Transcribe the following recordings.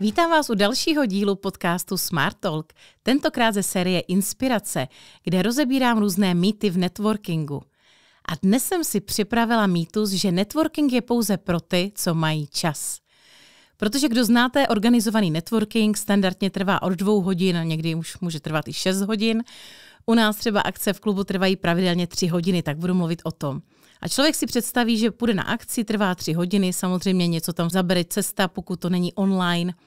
Vítám vás u dalšího dílu podcastu Smart Talk, tentokrát ze série Inspirace, kde rozebírám různé mýty v networkingu. A dnes jsem si připravila mýtus, že networking je pouze pro ty, co mají čas. Protože kdo znáte, organizovaný networking standardně trvá od dvou hodin, někdy už může trvat i šest hodin. U nás třeba akce v klubu trvají pravidelně tři hodiny, tak budu mluvit o tom. A člověk si představí, že půjde na akci, trvá tři hodiny, samozřejmě něco tam zabere cesta, pokud to není online –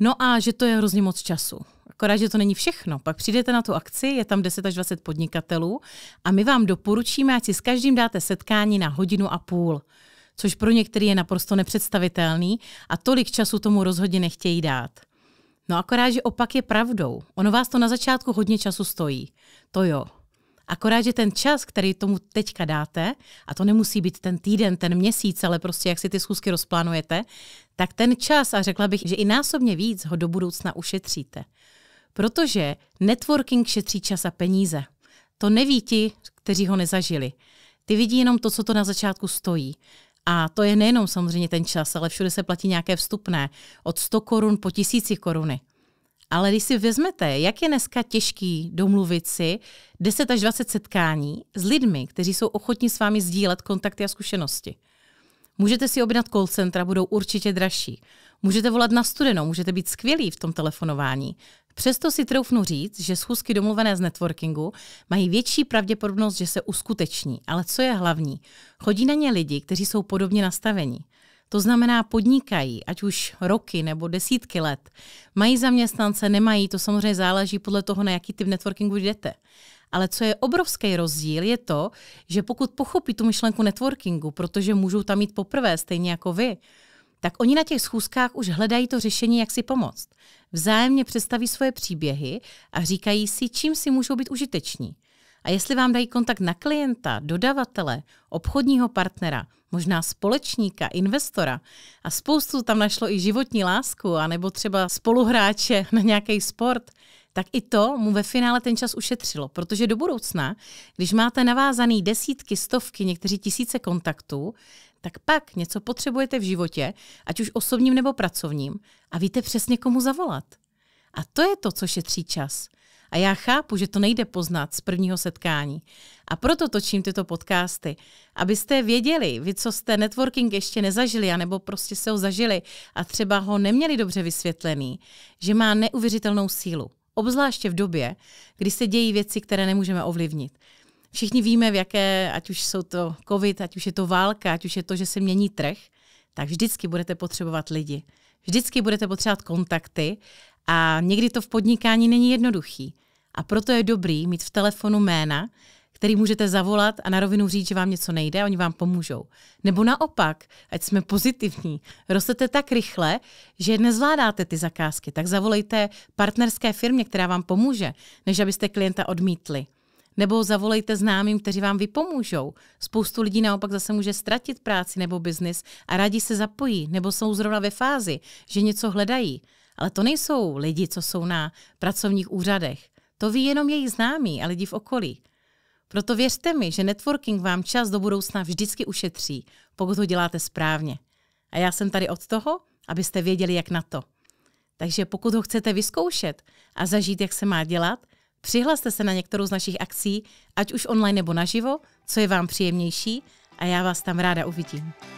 No a že to je hrozně moc času. Akorát, že to není všechno. Pak přijdete na tu akci, je tam 10 až 20 podnikatelů a my vám doporučíme, ať si s každým dáte setkání na hodinu a půl což pro některý je naprosto nepředstavitelný a tolik času tomu rozhodně nechtějí dát. No akorát, že opak je pravdou. Ono vás to na začátku hodně času stojí. To jo, Akorát, že ten čas, který tomu teďka dáte, a to nemusí být ten týden, ten měsíc, ale prostě jak si ty schůzky rozplánujete, tak ten čas, a řekla bych, že i násobně víc ho do budoucna ušetříte. Protože networking šetří čas a peníze. To neví ti, kteří ho nezažili. Ty vidí jenom to, co to na začátku stojí. A to je nejenom samozřejmě ten čas, ale všude se platí nějaké vstupné. Od 100 korun po tisíci koruny. Ale když si vezmete, jak je dneska těžký domluvit si 10 až 20 setkání s lidmi, kteří jsou ochotní s vámi sdílet kontakty a zkušenosti. Můžete si objednat call centra, budou určitě dražší. Můžete volat na studenou, můžete být skvělí v tom telefonování. Přesto si troufnu říct, že schůzky domluvené z networkingu mají větší pravděpodobnost, že se uskuteční. Ale co je hlavní? Chodí na ně lidi, kteří jsou podobně nastavení. To znamená, podnikají, ať už roky nebo desítky let. Mají zaměstnance, nemají, to samozřejmě záleží podle toho, na jaký typ networkingu jdete. Ale co je obrovský rozdíl, je to, že pokud pochopí tu myšlenku networkingu, protože můžou tam mít poprvé, stejně jako vy, tak oni na těch schůzkách už hledají to řešení, jak si pomoct. Vzájemně představí svoje příběhy a říkají si, čím si můžou být užiteční. A jestli vám dají kontakt na klienta, dodavatele, obchodního partnera, možná společníka, investora a spoustu tam našlo i životní lásku, anebo třeba spoluhráče na nějaký sport, tak i to mu ve finále ten čas ušetřilo, protože do budoucna, když máte navázaný desítky, stovky, někteří tisíce kontaktů, tak pak něco potřebujete v životě, ať už osobním nebo pracovním, a víte přesně, komu zavolat. A to je to, co šetří čas. A já chápu, že to nejde poznat z prvního setkání. A proto točím tyto podcasty, abyste věděli, vy, co jste networking ještě nezažili, anebo prostě se ho zažili a třeba ho neměli dobře vysvětlený, že má neuvěřitelnou sílu. Obzvláště v době, kdy se dějí věci, které nemůžeme ovlivnit. Všichni víme, v jaké, ať už jsou to covid, ať už je to válka, ať už je to, že se mění trh, tak vždycky budete potřebovat lidi. Vždycky budete potřebovat kontakty a někdy to v podnikání není jednoduchý. A proto je dobrý mít v telefonu jména, který můžete zavolat a na rovinu říct, že vám něco nejde oni vám pomůžou. Nebo naopak, ať jsme pozitivní, rostete tak rychle, že nezvládáte ty zakázky, tak zavolejte partnerské firmě, která vám pomůže, než abyste klienta odmítli. Nebo zavolejte známým, kteří vám vypomůžou. Spoustu lidí naopak zase může ztratit práci nebo biznis a rádi se zapojí, nebo jsou zrovna ve fázi, že něco hledají. Ale to nejsou lidi, co jsou na pracovních úřadech. To ví jenom její známí a lidi v okolí. Proto věřte mi, že networking vám čas do budoucna vždycky ušetří, pokud ho děláte správně. A já jsem tady od toho, abyste věděli, jak na to. Takže pokud ho chcete vyzkoušet a zažít, jak se má dělat, přihlaste se na některou z našich akcí, ať už online nebo naživo, co je vám příjemnější a já vás tam ráda uvidím.